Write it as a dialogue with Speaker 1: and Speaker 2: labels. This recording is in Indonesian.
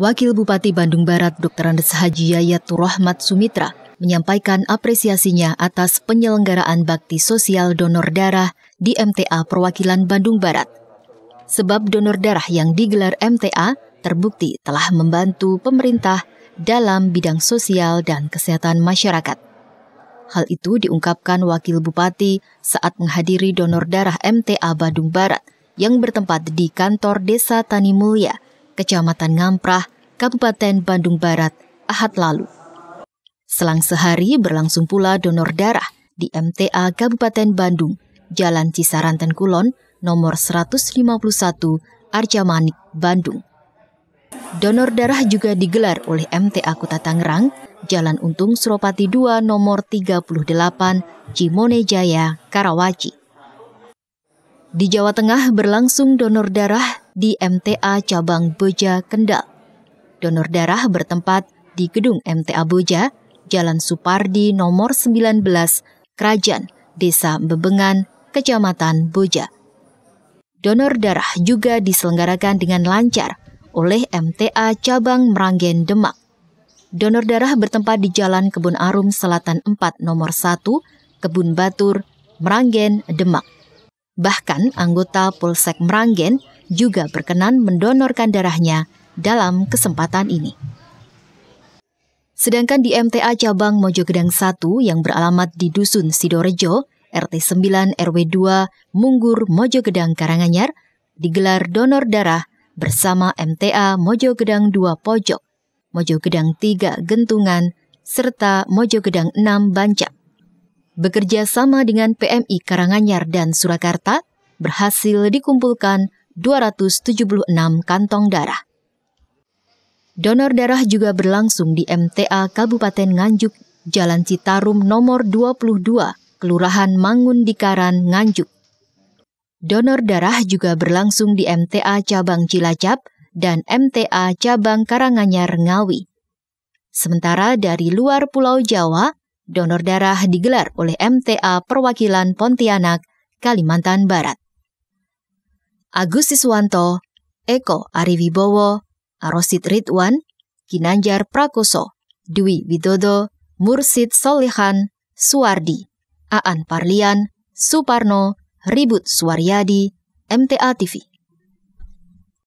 Speaker 1: Wakil Bupati Bandung Barat Dr. Andes Haji Yayat Rahmat Sumitra menyampaikan apresiasinya atas penyelenggaraan bakti sosial donor darah di MTA Perwakilan Bandung Barat. Sebab donor darah yang digelar MTA terbukti telah membantu pemerintah dalam bidang sosial dan kesehatan masyarakat. Hal itu diungkapkan Wakil Bupati saat menghadiri donor darah MTA Bandung Barat yang bertempat di kantor Desa Tani Mulia, Kecamatan Ngamprah, Kabupaten Bandung Barat, Ahad lalu. Selang sehari berlangsung pula donor darah di MTA Kabupaten Bandung, Jalan Cisaranten Kulon, nomor 151, Manik, Bandung. Donor darah juga digelar oleh MTA Kota Tangerang, Jalan Untung Suropati 2 nomor 38, Cimone Jaya, Karawaci. Di Jawa Tengah berlangsung donor darah di MTA Cabang Boja Kendal. Donor darah bertempat di Gedung MTA Boja, Jalan Supardi nomor 19, Kerajaan, Desa Bebengan, Kecamatan Boja. Donor darah juga diselenggarakan dengan lancar oleh MTA Cabang Meranggen Demak. Donor darah bertempat di Jalan Kebun Arum Selatan 4 nomor 1, Kebun Batur, Meranggen, Demak. Bahkan anggota Polsek Meranggen juga berkenan mendonorkan darahnya dalam kesempatan ini. Sedangkan di MTA Cabang Mojogedang 1 yang beralamat di Dusun Sidorejo, RT 9 RW 2 Munggur Mojogedang Karanganyar, digelar donor darah bersama MTA Mojogedang 2 Pojok, Mojogedang 3 Gentungan, serta Mojogedang 6 Bancak. Bekerja sama dengan PMI Karanganyar dan Surakarta, berhasil dikumpulkan 276 kantong darah. Donor darah juga berlangsung di MTA Kabupaten Nganjuk, Jalan Citarum nomor 22, Kelurahan Mangun Dikaran, Nganjuk. Donor darah juga berlangsung di MTA Cabang Cilacap dan MTA Cabang Karanganyar Ngawi. Sementara dari luar Pulau Jawa, donor darah digelar oleh MTA Perwakilan Pontianak, Kalimantan Barat. Agus Siswanto, Eko Ariwibowo, Arosit Ridwan, Kinanjar Prakoso, Dwi Widodo, Mursid Solihan, Suardi, Aan Parlian, Suparno, Ribut Suwaryadi, MTA TV.